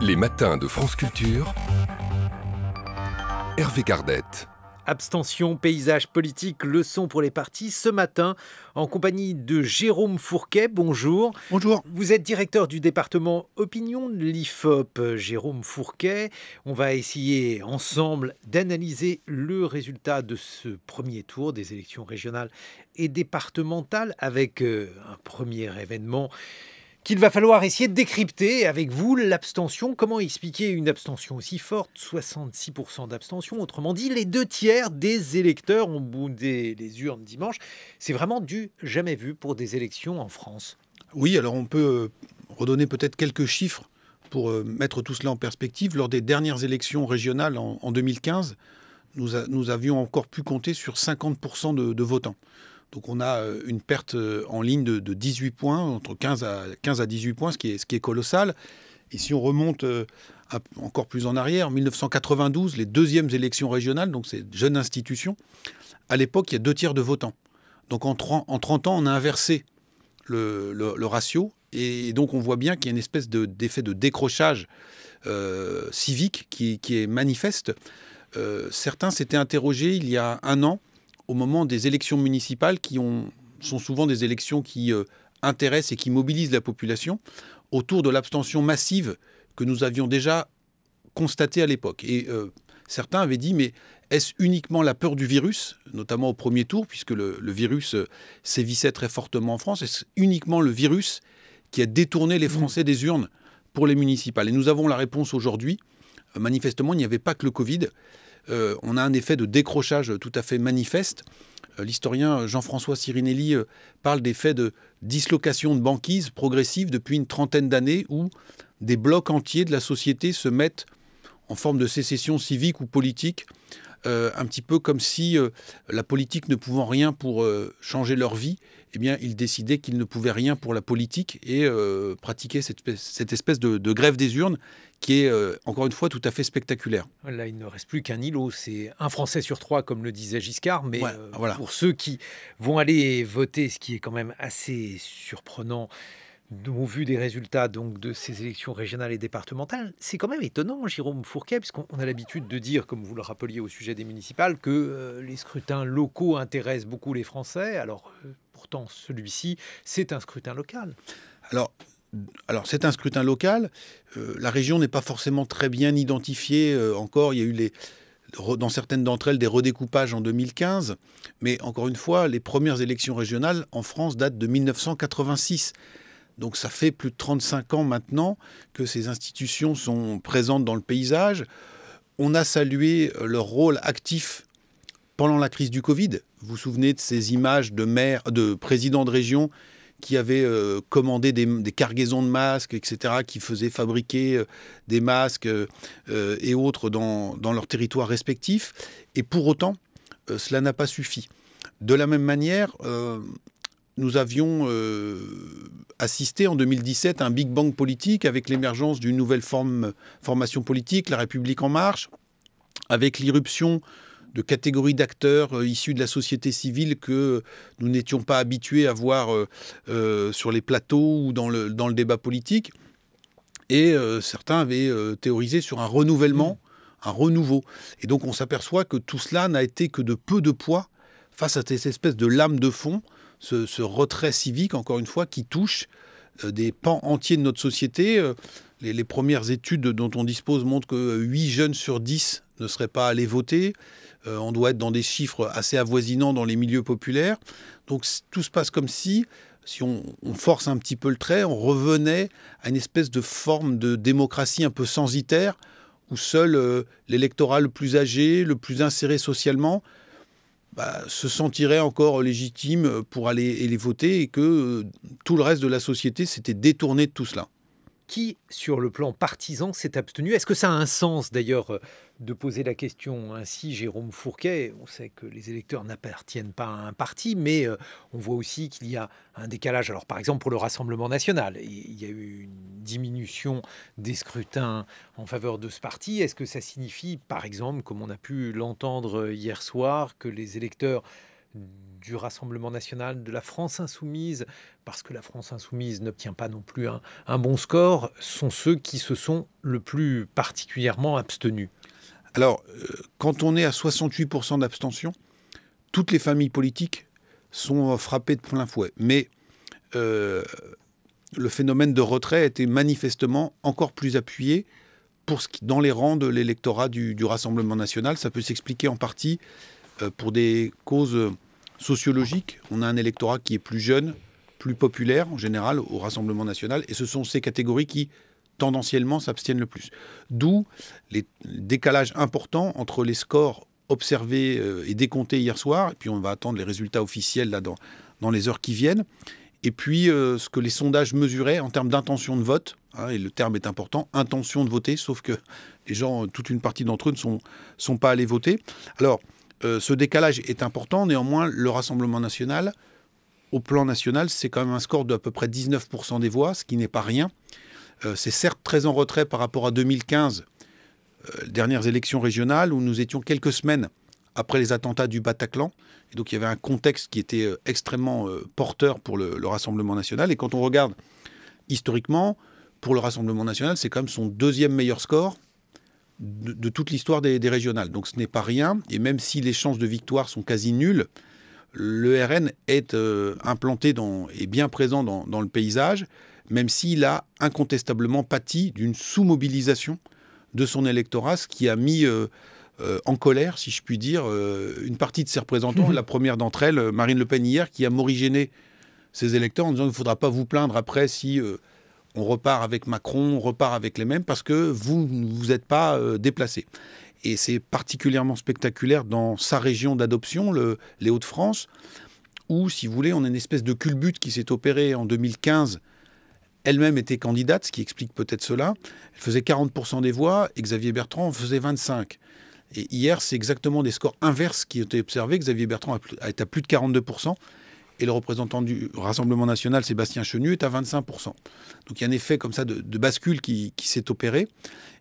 Les matins de France Culture, Hervé Gardette. Abstention, paysage politique, leçon pour les partis. Ce matin, en compagnie de Jérôme Fourquet, bonjour. Bonjour. Vous êtes directeur du département opinion l'IFOP, Jérôme Fourquet. On va essayer ensemble d'analyser le résultat de ce premier tour des élections régionales et départementales avec euh, un premier événement qu'il va falloir essayer de décrypter avec vous l'abstention. Comment expliquer une abstention aussi forte 66% d'abstention, autrement dit, les deux tiers des électeurs ont boudé les urnes dimanche. C'est vraiment du jamais vu pour des élections en France. Oui, alors on peut euh, redonner peut-être quelques chiffres pour euh, mettre tout cela en perspective. Lors des dernières élections régionales en, 2015, nous, nous, avions encore pu compter sur 50% de votants. Donc on a euh, une perte euh, en ligne de, 18 points, entre 15 à, 15 à 18 points, ce qui est, colossal. Et si on remonte euh, encore plus en arrière, 1992, les deuxièmes élections régionales, donc ces jeunes institutions, à l'époque, il y a deux tiers de votants. Donc en 30, ans, on a inversé le, ratio. Et donc on voit bien qu'il y a une espèce d'effet de, décrochage civique qui, est manifeste. certains s'étaient interrogés il y a un an au moment des élections municipales qui ont, sont souvent des élections qui euh, intéressent et qui mobilisent la population autour de l'abstention massive que nous avions déjà constatée à l'époque. Et euh, certains avaient dit, mais est-ce uniquement la peur du virus, notamment au premier tour, puisque le, virus euh, sévissait très fortement en France, est-ce uniquement le virus qui a détourné les Français des urnes pour les municipales Et nous avons la réponse aujourd'hui. manifestement, il n'y avait pas que le Covid. Euh, on a un effet de décrochage tout à fait manifeste. Euh, l'historien Jean-François Sirinelli euh, parle d'effet de dislocation de banquise progressive depuis une trentaine d'années où des blocs entiers de la société se mettent en forme de sécession civique ou politique, un petit peu comme si la politique ne pouvant rien pour changer leur vie, eh bien, ils décidaient qu'ils ne pouvaient rien pour la politique et pratiquaient cette espèce, de, grève des urnes qui est euh, encore une fois tout à fait spectaculaire. Là, il ne reste plus qu'un îlot, c'est un Français sur trois, comme le disait Giscard, mais euh, pour ceux qui vont aller voter, ce qui est quand même assez surprenant au vu des résultats donc de ces élections régionales et départementales, c'est quand même étonnant, Jérôme Fourquet, puisqu'on a l'habitude de dire, comme vous le rappeliez au sujet des municipales, que euh, les scrutins locaux intéressent beaucoup les Français. Alors, pourtant, celui-ci, c'est un scrutin local. Alors, alors c'est un scrutin local. Euh, la région n'est pas forcément très bien identifiée euh, encore. Il y a eu dans certaines d'entre elles des redécoupages en 2015. Mais encore une fois, les premières élections régionales en France datent de 1986. Donc ça fait plus de 35 ans maintenant que ces institutions sont présentes dans le paysage. On a salué euh, leur rôle actif pendant la crise du Covid. Vous vous souvenez de ces images de maires, de présidents de région qui avaient euh, commandé des, cargaisons de masques, etc., qui faisaient fabriquer euh, des masques euh, et autres dans, dans leurs territoires respectifs. Et pour autant, cela n'a pas suffi. De la même manière, nous avions assisté en 2017 à un Big Bang politique avec l'émergence d'une nouvelle forme, formation politique, la République en marche, avec l'irruption de catégories d'acteurs euh, issus de la société civile que nous n'étions pas habitués à voir euh, euh, sur les plateaux ou dans le, dans le débat politique. Et certains avaient théorisé sur un renouvellement, un renouveau. Et donc on s'aperçoit que tout cela n'a été que de peu de poids face à cette espèce de lame de fond, ce, retrait civique, encore une fois, qui touche des pans entiers de notre société. Les, les, premières études dont on dispose montrent que 8 jeunes sur 10 ne serait pas allé voter. Euh, on doit être dans des chiffres assez avoisinants dans les milieux populaires. Donc tout se passe comme si, si on, force un petit peu le trait, on revenait à une espèce de forme de démocratie un peu censitaire, où seul euh, l'électorat le plus âgé, le plus inséré socialement, bah, se sentirait encore légitime pour aller, les voter et que euh, tout le reste de la société s'était détourné de tout cela qui, sur le plan partisan, s'est abstenu. Est-ce que ça a un sens d'ailleurs euh, de poser la question ainsi, Jérôme Fourquet On sait que les électeurs n'appartiennent pas à un parti, mais euh, on voit aussi qu'il y a un décalage. Alors par exemple pour le Rassemblement national, il y a eu une diminution des scrutins en faveur de ce parti. Est-ce que ça signifie, par exemple, comme on a pu l'entendre euh, hier soir, que les électeurs du Rassemblement national, de la France insoumise, parce que la France insoumise n'obtient pas non plus un, bon score, sont ceux qui se sont le plus particulièrement abstenus Alors, euh, quand on est à 68% d'abstention, toutes les familles politiques sont euh, frappées de plein fouet. Mais euh, le phénomène de retrait était manifestement encore plus appuyé pour ce qui, dans les rangs de l'électorat du, Rassemblement national. Ça peut s'expliquer en partie pour des causes sociologique. On a un électorat qui est plus jeune, plus populaire en général au Rassemblement national, et ce sont ces catégories qui tendanciellement s'abstiennent le plus. D'où les décalages importants entre les scores observés euh, et décomptés hier soir, et puis on va attendre les résultats officiels là dans, dans les heures qui viennent, et puis euh, ce que les sondages mesuraient en termes d'intention de vote, hein, et le terme est important, intention de voter, sauf que les gens, toute une partie d'entre eux ne sont, sont pas allés voter. Alors, euh, ce décalage est important. Néanmoins, le Rassemblement national, au plan national, c'est quand même un score de à peu près 19% des voix, ce qui n'est pas rien. Euh, c'est certes très en retrait par rapport à 2015, euh, dernières élections régionales, où nous étions quelques semaines après les attentats du Bataclan. Et donc il y avait un contexte qui était extrêmement porteur pour le, le, Rassemblement national. Et quand on regarde historiquement, pour le Rassemblement national, c'est quand même son deuxième meilleur score de, toute l'histoire des, régionales. Donc ce n'est pas rien. Et même si les chances de victoire sont quasi nulles, le RN est euh, implanté et bien présent dans, le paysage, même s'il a incontestablement pâti d'une sous-mobilisation de son électorat, ce qui a mis euh, euh, en colère, si je puis dire, une partie de ses représentants, mmh. la première d'entre elles, Marine Le Pen hier, qui a morigéné ses électeurs en disant qu'il ne faudra pas vous plaindre après si on repart avec Macron, on repart avec les mêmes, parce que vous ne vous êtes pas euh, déplacé. Et c'est particulièrement spectaculaire dans sa région d'adoption, les Hauts-de-France, où, si vous voulez, on a une espèce de culbute qui s'est opérée en 2015. Elle-même était candidate, ce qui explique peut-être cela. Elle faisait 40% des voix, et Xavier Bertrand faisait 25%. Et hier, c'est exactement des scores inverses qui ont été observés. Xavier Bertrand est à plus de 42% et le représentant du Rassemblement national, Sébastien Chenu, est à 25%. Donc il y a un effet comme ça de, bascule qui, s'est opéré.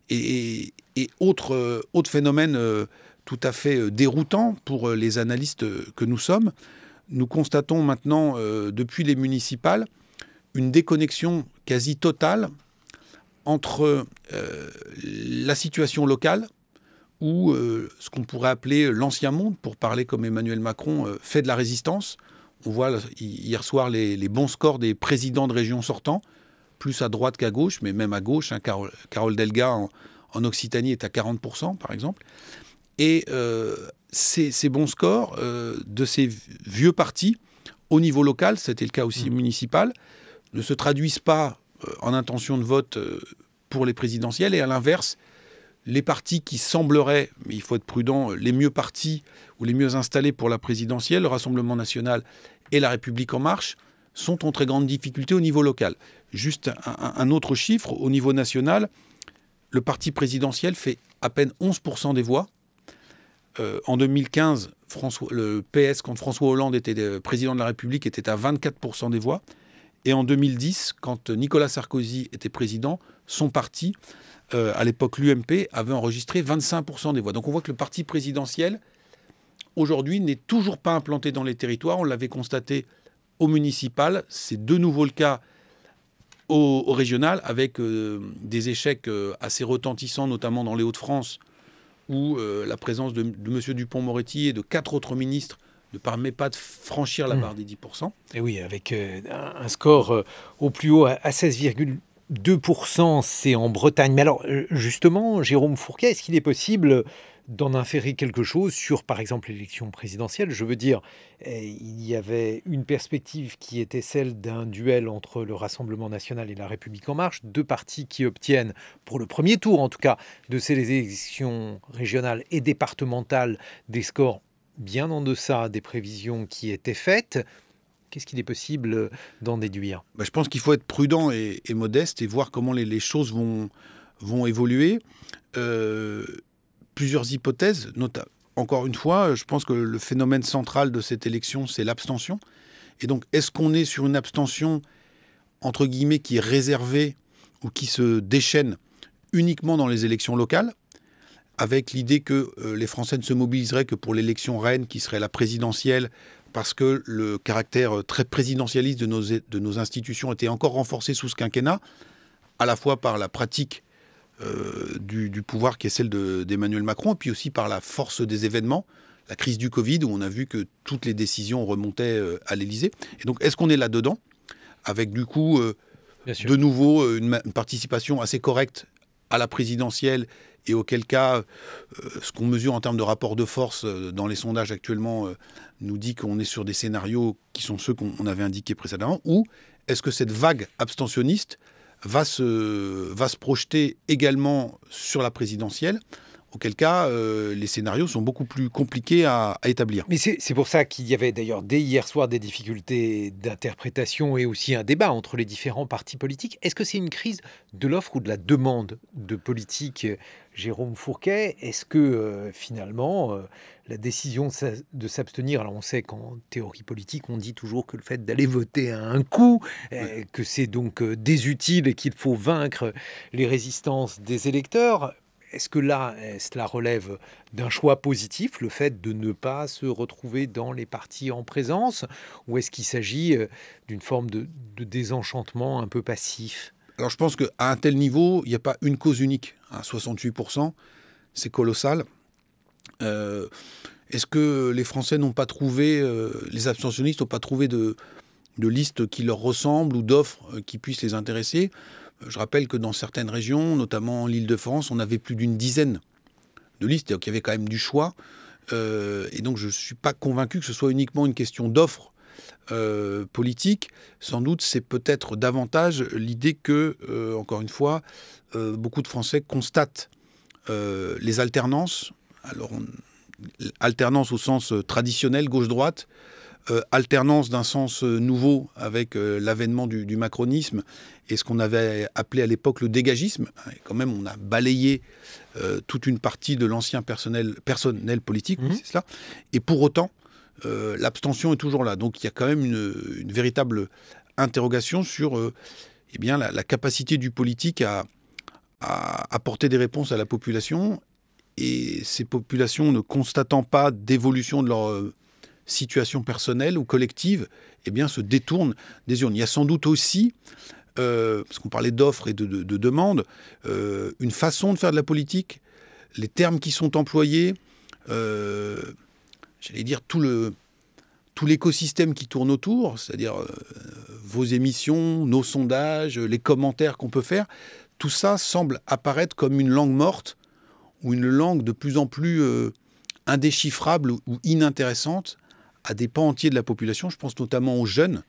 Et, euh, autre, phénomène euh, tout à fait euh, déroutant pour les analystes que nous sommes, nous constatons maintenant, depuis les municipales, une déconnexion quasi totale entre la situation locale ou ce qu'on pourrait appeler l'ancien monde, pour parler comme Emmanuel Macron fait de la résistance, on voit hier soir les, bons scores des présidents de régions sortants, plus à droite qu'à gauche, mais même à gauche. Hein. Carole, Delga en, Occitanie est à 40%, par exemple. Et euh, ces, bons scores euh, de ces vieux partis, au niveau local, c'était le cas aussi mmh. municipal, ne se traduisent pas euh, en intention de vote pour les présidentielles et à l'inverse, les partis qui sembleraient, mais il faut être prudent, les mieux partis ou les mieux installés pour la présidentielle, le Rassemblement national et la République en marche, sont en très grande difficulté au niveau local. Juste un, autre chiffre, au niveau national, le parti présidentiel fait à peine 11% des voix. Euh, en 2015, le PS, quand François Hollande était euh, président de la République, était à 24% des voix. Et en 2010, quand Nicolas Sarkozy était président, son parti euh, à l'époque, l'UMP avait enregistré 25% des voix. Donc on voit que le parti présidentiel, aujourd'hui, n'est toujours pas implanté dans les territoires. On l'avait constaté au municipal. C'est de nouveau le cas au, régional, avec euh, des échecs euh, assez retentissants, notamment dans les Hauts-de-France, où la présence de, M. Dupont-Moretti et de quatre autres ministres ne permet pas de franchir la hmm. barre des 10%. Et eh oui, avec un score au plus haut à, à 2%, c'est en Bretagne. Mais alors, justement, Jérôme Fourquet, est-ce qu'il est possible d'en inférer quelque chose sur, par exemple, l'élection présidentielle Je veux dire, eh, il y avait une perspective qui était celle d'un duel entre le Rassemblement national et la République en marche, deux partis qui obtiennent, pour le premier tour en tout cas, de ces élections régionales et départementales, des scores bien en deçà des prévisions qui étaient faites. Qu'est-ce qu'il est possible euh, d'en déduire bah, Je pense qu'il faut être prudent et, modeste et voir comment les, choses vont, vont évoluer. Euh, plusieurs hypothèses, notamment. Encore une fois, je pense que le phénomène central de cette élection, c'est l'abstention. Et donc, est-ce qu'on est sur une abstention, entre guillemets, qui est réservée ou qui se déchaîne uniquement dans les élections locales, avec l'idée que euh, les Français ne se mobiliseraient que pour l'élection reine, qui serait la présidentielle, parce que le caractère euh, très présidentialiste de nos, de nos institutions était encore renforcé sous ce quinquennat, à la fois par la pratique euh, du, pouvoir qui est celle d'Emmanuel Macron, et puis aussi par la force des événements, la crise du Covid, où on a vu que toutes les décisions remontaient euh, à l'Élysée. Et donc, est-ce qu'on est là-dedans, avec du coup, de nouveau, une, participation assez correcte à la présidentielle et auquel cas euh, ce qu'on mesure en termes de rapport de force euh, dans les sondages actuellement euh, nous dit qu'on est sur des scénarios qui sont ceux qu'on avait indiqués précédemment, ou est-ce que cette vague abstentionniste va se, va se projeter également sur la présidentielle auquel cas les scénarios sont beaucoup plus compliqués à, à établir. Mais c'est pour ça qu'il y avait d'ailleurs dès hier soir des difficultés d'interprétation et aussi un débat entre les différents partis politiques. Est-ce que c'est une crise de l'offre ou de la demande de politique Jérôme Fourquet. Est-ce que euh, finalement, euh, la décision de s'abstenir, alors on sait qu'en théorie politique, on dit toujours que le fait d'aller voter à un coup, euh, que c'est donc désutile et qu'il faut vaincre les résistances des électeurs. Est-ce que là, cela relève d'un choix positif, le fait de ne pas se retrouver dans les partis en présence, ou est-ce qu'il s'agit d'une forme de, de désenchantement un peu passif alors je pense qu'à un tel niveau, il n'y a pas une cause unique à 68%, c'est colossal. Euh, est-ce que les Français n'ont pas trouvé, euh, les abstentionnistes n'ont pas trouvé de, de liste qui leur ressemble ou d'offres euh, qui puissent les intéresser Je rappelle que dans certaines régions, notamment l'île de France, on avait plus d'une dizaine de listes, donc il y avait quand même du choix. et donc je ne suis pas convaincu que ce soit uniquement une question d'offres euh, politique, sans doute c'est peut-être davantage l'idée que, euh, encore une fois, euh, beaucoup de Français constatent les alternances, alors alternance au sens traditionnel gauche-droite, alternance d'un sens nouveau avec l'avènement du, macronisme et ce qu'on avait appelé à l'époque le dégagisme. Et quand même, on a balayé toute une partie de l'ancien personnel, personnel politique, mhm. c'est cela. Et pour autant, euh, l'abstention est toujours là. Donc il y a quand même une, véritable interrogation sur euh, eh bien, la, capacité du politique à, apporter des réponses à la population. Et ces populations ne constatant pas d'évolution de leur euh, situation personnelle ou collective, eh bien, se détournent des urnes. Il y a sans doute aussi, parce qu'on parlait d'offres et de, de demandes, une façon de faire de la politique, les termes qui sont employés j'allais dire, tout l'écosystème qui tourne autour, c'est-à-dire euh, vos émissions, nos sondages, les commentaires qu'on peut faire, tout ça semble apparaître comme une langue morte ou une langue de plus en plus euh, indéchiffrable ou inintéressante à des pans entiers de la population. Je pense notamment aux jeunes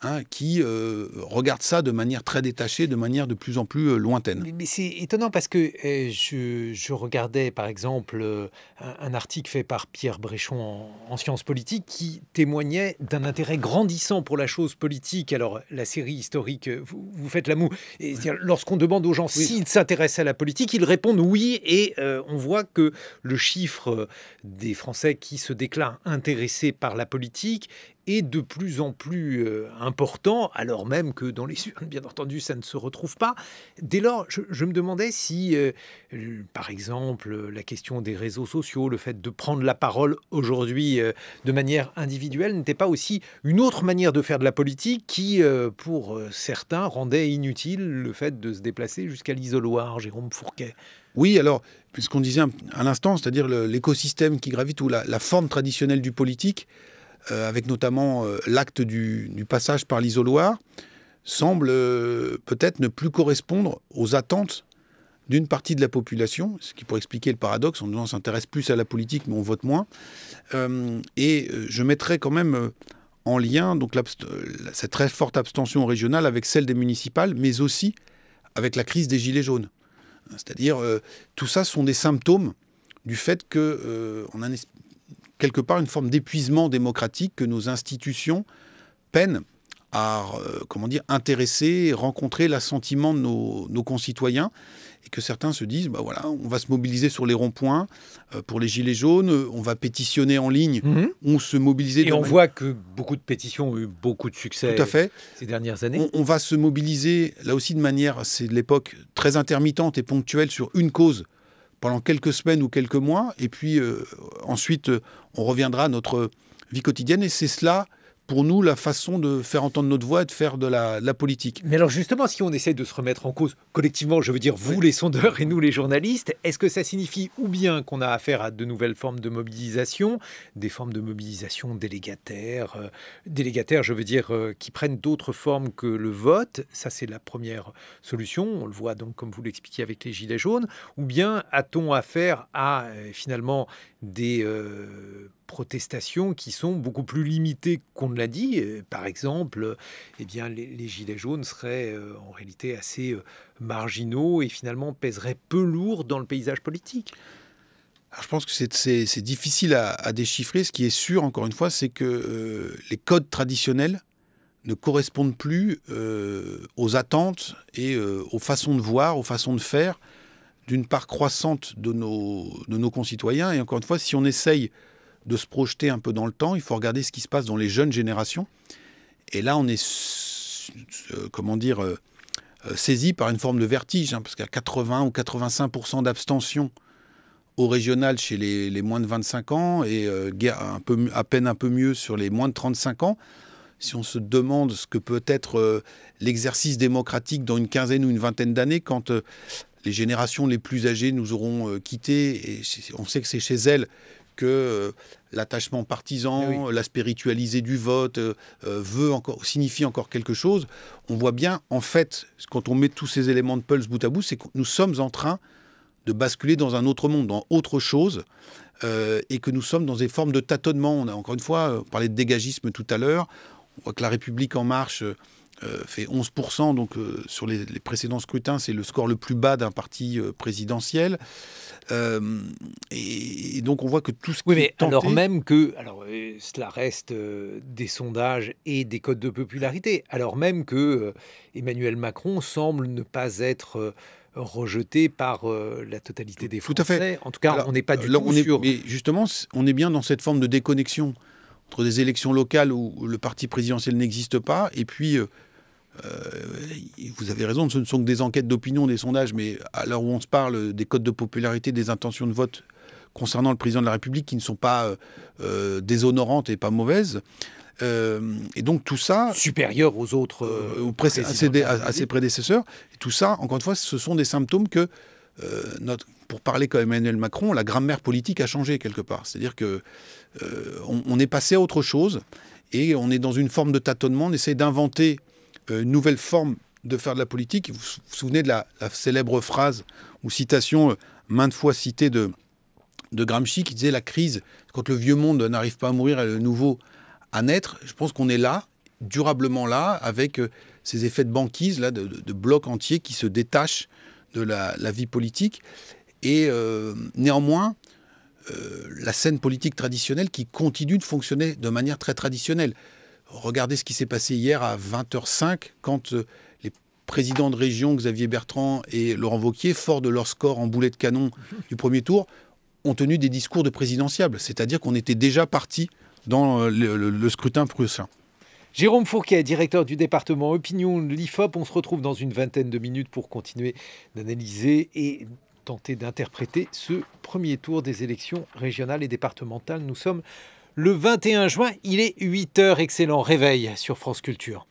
Hein, qui euh, regarde ça de manière très détachée, de manière de plus en plus euh, lointaine. Mais, c'est étonnant parce que eh, je, regardais par exemple euh, un, article fait par Pierre Bréchon en, sciences politiques qui témoignait d'un intérêt grandissant pour la chose politique. Alors la série historique, vous, faites la moue. Lorsqu'on demande aux gens s'ils s'intéressent à la politique, ils répondent oui et on voit que le chiffre des Français qui se déclarent intéressés par la politique est de plus en plus euh, important, alors même que dans les urnes, bien entendu, ça ne se retrouve pas. Dès lors, je, me demandais si, euh, euh, par exemple, la question des réseaux sociaux, le fait de prendre la parole aujourd'hui de manière individuelle, n'était pas aussi une autre manière de faire de la politique qui, pour certains, rendait inutile le fait de se déplacer jusqu'à l'isoloir, Jérôme Fourquet. Oui, alors, puisqu'on disait à l'instant, c'est-à-dire l'écosystème qui gravite ou la forme traditionnelle du politique, euh, avec notamment euh, l'acte du, passage par l'isoloir, semble euh, peut-être ne plus correspondre aux attentes d'une partie de la population, ce qui pourrait expliquer le paradoxe, on s'intéresse plus à la politique mais on vote moins. et je mettrai quand même en lien donc, cette très forte abstention régionale avec celle des municipales, mais aussi avec la crise des gilets jaunes. C'est-à-dire, tout ça sont des symptômes du fait qu'on a quelque part une forme d'épuisement démocratique que nos institutions peinent à euh, comment dire, intéresser, rencontrer l'assentiment de nos, concitoyens, et que certains se disent, bah voilà, on va se mobiliser sur les ronds-points euh, pour les gilets jaunes, on va pétitionner en ligne, mhm. on se mobiliser. Et on voit que beaucoup de pétitions ont eu beaucoup de succès Tout à fait. ces dernières années. on va se mobiliser, là aussi de manière, c'est de l'époque très intermittente et ponctuelle, sur une cause pendant quelques semaines ou quelques mois, et puis euh, ensuite euh, on reviendra à notre vie quotidienne, et c'est cela pour nous la façon de faire entendre notre voix et de faire de la, politique. Mais alors justement, si on essaie de se remettre en cause collectivement, je veux dire vous les sondeurs et nous les journalistes, est-ce que ça signifie ou bien qu'on a affaire à de nouvelles formes de mobilisation, des formes de mobilisation délégataires, euh, délégataires, je veux dire, euh, qui prennent d'autres formes que le vote, ça c'est la première solution, on le voit donc comme vous l'expliquiez avec les Gilets jaunes, ou bien a-t-on affaire à euh, finalement des euh, protestations qui sont beaucoup plus limitées qu'on ne l'a dit. Euh, par exemple, eh bien, les, gilets jaunes seraient euh, en réalité assez marginaux et finalement pèseraient peu lourd dans le paysage politique. je pense que c'est difficile à, déchiffrer. Ce qui est sûr, encore une fois, c'est que les codes traditionnels ne correspondent plus aux attentes et aux façons de voir, aux façons de faire d'une part croissante de nos, concitoyens. Et encore une fois, si on essaye de se projeter un peu dans le temps, il faut regarder ce qui se passe dans les jeunes générations. Et là, on est, euh, comment dire, euh, euh, saisi par une forme de vertige, hein, qu'il parce qu'à 80 ou 85 d'abstention au régional chez les, moins de 25 ans et un peu, à peine un peu mieux sur les moins de 35 ans. Si on se demande ce que peut être l'exercice démocratique dans une quinzaine ou une vingtaine d'années, quand les générations les plus âgées nous auront euh, quittés et on sait que c'est chez elles que euh, l'attachement partisan, eh la spiritualisée du vote euh, veut encore, signifie encore quelque chose. On voit bien, en fait, quand on met tous ces éléments de pulse bout à bout, c'est que nous sommes en train de basculer dans un autre monde, dans autre chose, et que nous sommes dans des formes de tâtonnement. On a encore une fois parlé de dégagisme tout à l'heure. On voit que la République en marche. Euh, fait 11%. Donc, euh, sur les, précédents scrutins, c'est le score le plus bas d'un parti euh, présidentiel. et, donc, on voit que tout ce oui, alors même que, alors cela reste des sondages et des codes de popularité. Alors même que Emmanuel Macron semble ne pas être rejeté par la totalité des Français. Tout En tout cas, on n'est pas du tout Mais justement, on est bien dans cette forme de déconnexion entre des élections locales où le parti présidentiel n'existe pas et puis euh, vous avez raison, ce ne sont que des enquêtes d'opinion, des sondages, mais à l'heure où on se parle euh, des codes de popularité, des intentions de vote concernant le président de la République qui ne sont pas euh, déshonorantes et pas mauvaises, et donc tout ça. Supérieur aux autres. aux à, ses, prédécesseurs. Et tout ça, encore une fois, ce sont des symptômes que. pour parler comme Emmanuel Macron, la grammaire politique a changé quelque part. C'est-à-dire que on, est passé à autre chose et on est dans une forme de tâtonnement. On essaie d'inventer euh, une nouvelle forme de faire de la politique. Vous vous souvenez de la, célèbre phrase ou citation euh, maintes fois citée de, de Gramsci qui disait la crise, quand le vieux monde n'arrive pas à mourir et le nouveau à naître, je pense qu'on est là, durablement là, avec euh, ces effets de banquise, là, de, blocs entiers qui se détachent de la vie politique. Et néanmoins, la scène politique traditionnelle qui continue de fonctionner de manière très traditionnelle. Regardez ce qui s'est passé hier à 20h05 quand euh, les présidents de région, Xavier Bertrand et Laurent Vauquier, forts de leur score en boulet de canon du premier tour, ont tenu des discours de présidentiables. C'est-à-dire qu'on était déjà partis dans euh, le, scrutin prussien. Jérôme Fourquet, directeur du département Opinion de l'IFOP, on se retrouve dans une vingtaine de minutes pour continuer d'analyser et tenter d'interpréter ce premier tour des élections régionales et départementales. Nous sommes le 21 juin, il est 8h. Excellent réveil sur France Culture.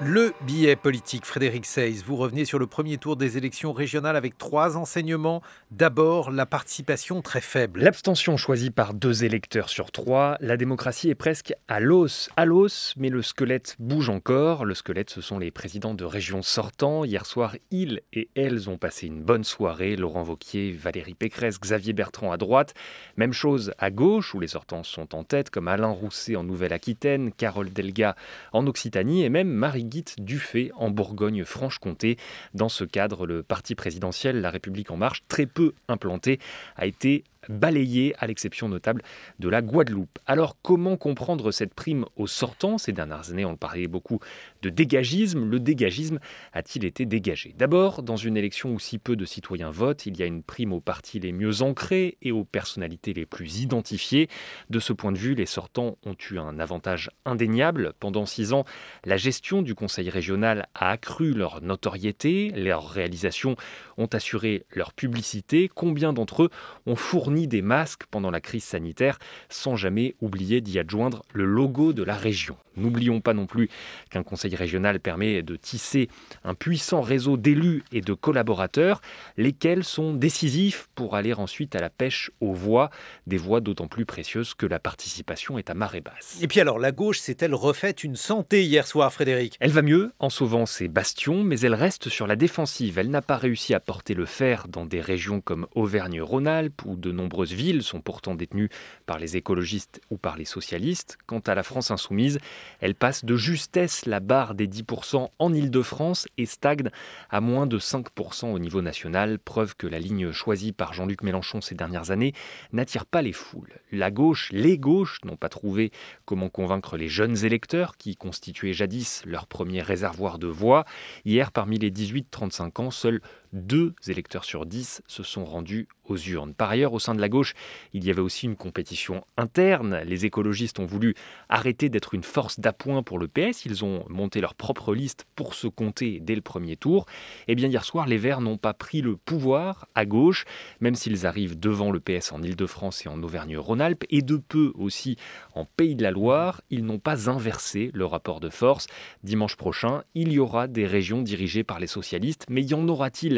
Le billet politique, Frédéric Seys, vous revenez sur le premier tour des élections régionales avec trois enseignements. D'abord, la participation très faible. L'abstention choisie par deux électeurs sur trois. La démocratie est presque à l'os, à l'os, mais le squelette bouge encore. Le squelette, ce sont les présidents de régions sortants. Hier soir, ils et elles ont passé une bonne soirée. Laurent Vauquier, Valérie Pécresse, Xavier Bertrand à droite. Même chose à gauche, où les sortants sont en tête, comme Alain Rousset en Nouvelle-Aquitaine, Carole Delga en Occitanie et même Marie du fait en Bourgogne-Franche-Comté. Dans ce cadre, le parti présidentiel La République en marche, très peu implanté, a été balayée, à l'exception notable de la Guadeloupe. Alors comment comprendre cette prime aux sortants Ces dernières années, on parlait beaucoup de dégagisme. Le dégagisme a-t-il été dégagé D'abord, dans une élection où si peu de citoyens votent, il y a une prime aux partis les mieux ancrés et aux personnalités les plus identifiées. De ce point de vue, les sortants ont eu un avantage indéniable. Pendant six ans, la gestion du Conseil régional a accru leur notoriété, leurs réalisations ont assuré leur publicité. Combien d'entre eux ont fourni des masques pendant la crise sanitaire, sans jamais oublier d'y adjoindre le logo de la région. N'oublions pas non plus qu'un conseil régional permet de tisser un puissant réseau d'élus et de collaborateurs, lesquels sont décisifs pour aller ensuite à la pêche aux voix, des voix d'autant plus précieuses que la participation est à marée basse. Et puis alors, la gauche s'est-elle refaite une santé hier soir, Frédéric Elle va mieux en sauvant ses bastions, mais elle reste sur la défensive. Elle n'a pas réussi à porter le fer dans des régions comme Auvergne-Rhône-Alpes ou de nombreux nombreuses villes sont pourtant détenues par les écologistes ou par les socialistes. Quant à la France insoumise, elle passe de justesse la barre des 10% en Ile-de-France et stagne à moins de 5% au niveau national, preuve que la ligne choisie par Jean-Luc Mélenchon ces dernières années n'attire pas les foules. La gauche, les gauches n'ont pas trouvé comment convaincre les jeunes électeurs qui constituaient jadis leur premier réservoir de voix. Hier, parmi les 18-35 ans, seuls deux électeurs sur dix se sont rendus aux urnes. Par ailleurs, au sein de la gauche, il y avait aussi une compétition interne. Les écologistes ont voulu arrêter d'être une force d'appoint pour le PS. Ils ont monté leur propre liste pour se compter dès le premier tour. Et eh bien hier soir, les Verts n'ont pas pris le pouvoir à gauche, même s'ils arrivent devant le PS en Ile-de-France et en Auvergne-Rhône-Alpes, et de peu aussi en Pays de la Loire. Ils n'ont pas inversé le rapport de force. Dimanche prochain, il y aura des régions dirigées par les socialistes, mais y en aura-t-il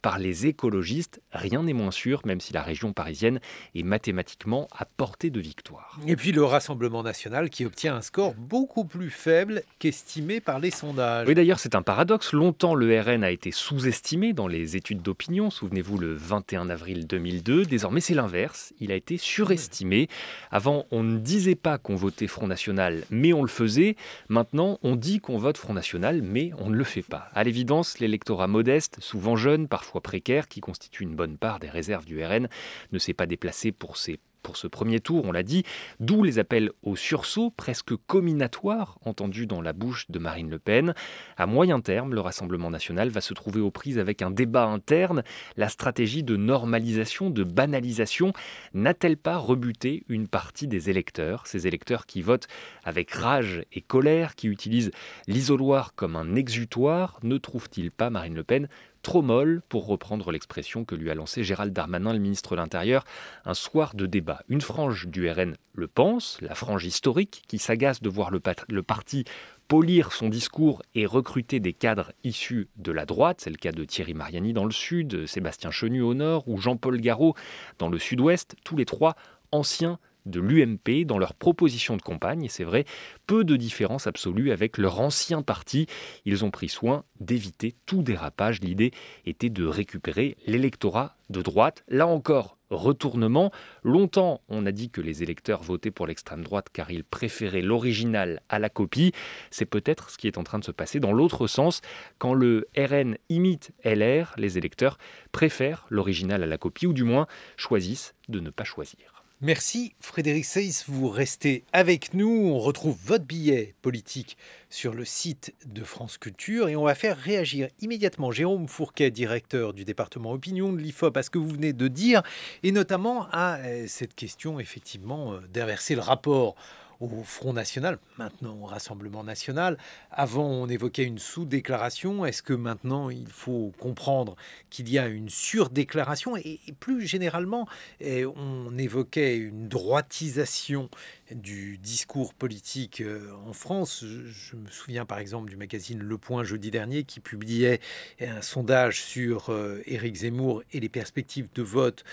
par les écologistes. Rien n'est moins sûr, même si la région parisienne est mathématiquement à portée de victoire. Et puis le Rassemblement national qui obtient un score beaucoup plus faible qu'estimé par les sondages. Oui, d'ailleurs, c'est un paradoxe. Longtemps, le RN a été sous-estimé dans les études d'opinion. Souvenez-vous, le 21 avril 2002. Désormais, c'est l'inverse. Il a été surestimé. Avant, on ne disait pas qu'on votait Front National, mais on le faisait. Maintenant, on dit qu'on vote Front National, mais on ne le fait pas. À l'évidence, l'électorat modeste, souvent jeune, parfois précaire, qui constitue une bonne part des réserves du RN, ne s'est pas déplacé pour pour ce premier tour, on l'a dit, d'où les appels au sursaut presque combinatoire entendus dans la bouche de Marine Le Pen. À moyen terme, le Rassemblement national va se trouver aux prises avec un débat interne. La stratégie de normalisation, de banalisation, n'a-t-elle pas rebuté une partie des électeurs Ces électeurs qui votent avec rage et colère, qui utilisent l'isoloir comme un exutoire, ne trouvent-ils pas Marine Le Pen trop molle, pour reprendre l'expression que lui a lancée Gérald Darmanin, le ministre de l'Intérieur, un soir de débat. Une frange du RN le pense, la frange historique, qui s'agace de voir le, le parti polir son discours et recruter des cadres issus de la droite. C'est le cas de Thierry Mariani dans le sud, Sébastien Chenu au nord ou Jean-Paul Garot dans le sud-ouest, tous les trois anciens de l'UMP dans leur proposition de campagne. c'est vrai, peu de différence absolue avec leur ancien parti. Ils ont pris soin d'éviter tout dérapage. L'idée était de récupérer l'électorat de droite. Là encore, retournement. Longtemps, on a dit que les électeurs votaient pour l'extrême droite car ils préféraient l'original à la copie. C'est peut-être ce qui est en train de se passer dans l'autre sens. Quand le RN imite LR, les électeurs préfèrent l'original à la copie ou du moins choisissent de ne pas choisir. Merci Frédéric Seyss, vous restez avec nous. On retrouve votre billet politique sur le site de France Culture et on va faire réagir immédiatement Jérôme Fourquet, directeur du département opinion de l'IFOP, à ce que vous venez de dire et notamment à euh, cette question effectivement euh, d'inverser le rapport au Front National, maintenant au Rassemblement National. Avant, on évoquait une sous-déclaration. Est-ce que maintenant, il faut comprendre qu'il y a une surdéclaration et, et plus généralement, eh, on évoquait une droitisation du discours politique euh, en France. Je me souviens par exemple du magazine Le Point jeudi dernier qui publiait un sondage sur euh, Éric Zemmour et les perspectives de vote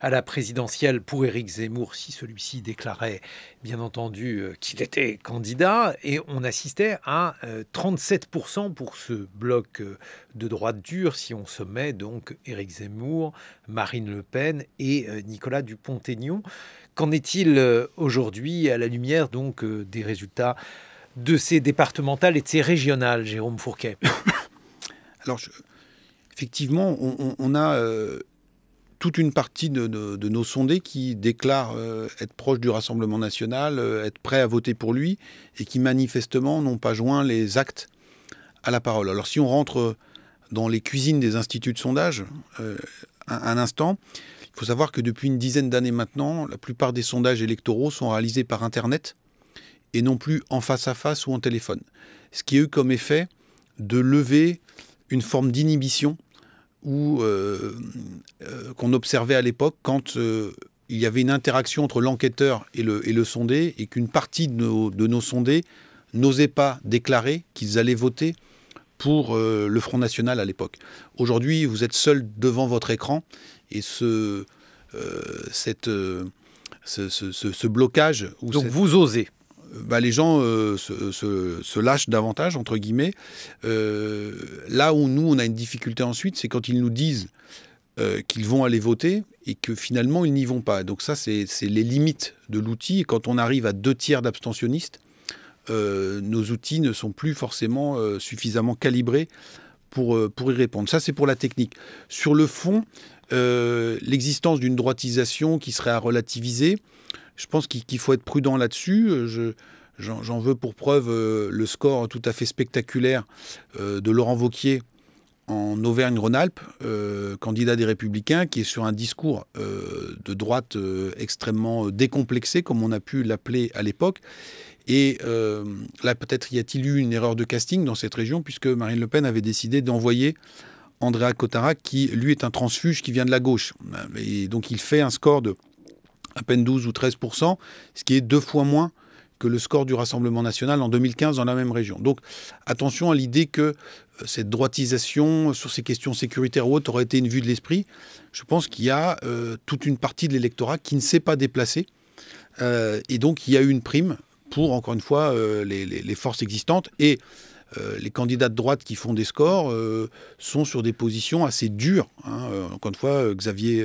à la présidentielle pour Éric Zemmour si celui-ci déclarait bien entendu euh, qu'il était candidat et on assistait à 37% pour ce bloc de droite dure si on se met donc Éric Zemmour, Marine Le Pen et Nicolas Dupont-Aignan Qu'en est-il euh, aujourd'hui à la lumière donc euh, des résultats de ces départementales et de ces régionales, Jérôme Fourquet Alors, effectivement, on, a euh, toute une partie de, nos sondés qui déclarent être proches du Rassemblement national, être prêts à voter pour lui, et qui manifestement n'ont pas joint les actes à la parole. Alors, si on rentre dans les cuisines des instituts de sondage un instant, il faut savoir que depuis une dizaine d'années maintenant, la plupart des sondages électoraux sont réalisés par Internet et non plus en face à face ou en téléphone. Ce qui a eu comme effet de lever une forme d'inhibition ou euh, euh, qu'on observait à l'époque quand euh, il y avait une interaction entre l'enquêteur et le, sondé et qu'une partie de nos, de nos sondés n'osaient pas déclarer qu'ils allaient voter pour le Front National à l'époque. Aujourd'hui, vous êtes seul devant votre écran et ce, euh, cette, euh, ce, ce, blocage. Où Donc vous osez euh, bah, les gens se, lâchent davantage, entre guillemets. là où nous, on a une difficulté ensuite, c'est quand ils nous disent qu'ils vont aller voter et que finalement, ils n'y vont pas. Donc ça, c'est les limites de l'outil. Et Quand on arrive à deux tiers d'abstentionnistes, nos outils ne sont plus forcément suffisamment calibrés pour, pour y répondre. Ça, c'est pour la technique. Sur le fond, euh, l'existence d'une droitisation qui serait à relativiser. Je pense qu'il faut être prudent là-dessus. Euh, j'en veux pour preuve euh, le score tout à fait spectaculaire de Laurent Vauquier en Auvergne-Rhône-Alpes, candidat des Républicains, qui est sur un discours de droite extrêmement décomplexé, comme on a pu l'appeler à l'époque. Et là, peut-être y a-t-il eu une erreur de casting dans cette région, puisque Marine Le Pen avait décidé d'envoyer Andrea Cotara, qui lui est un transfuge qui vient de la gauche. Et donc il fait un score de à peine 12 ou 13 ce qui est deux fois moins que le score du Rassemblement national en 2015 dans la même région. Donc attention à l'idée que euh, cette droitisation sur ces questions sécuritaires ou autres aurait été une vue de l'esprit. Je pense qu'il y a euh, toute une partie de l'électorat qui ne s'est pas déplacée. Euh, et donc il y a eu une prime pour, encore une fois, les, les forces existantes. Et euh, les candidats de droite qui font des scores euh, sont sur des positions assez dures. Hein. Euh, encore une fois, Xavier.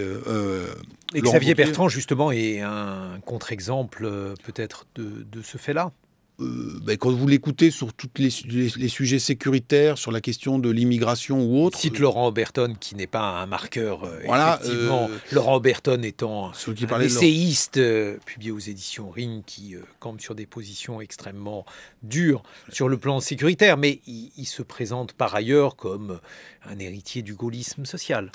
Xavier Bertrand, justement, est un contre-exemple peut-être de ce fait-là. Euh, ben, quand vous l'écoutez sur tous les, sujets sécuritaires, sur la question de l'immigration ou autre. Cite euh, Laurent Oberton, qui n'est pas un marqueur, euh, Laurent Oberton étant celui qui un essayiste publié aux éditions Ring, qui campe sur des positions extrêmement dures sur le plan sécuritaire, mais il se présente par ailleurs comme un héritier du gaullisme social.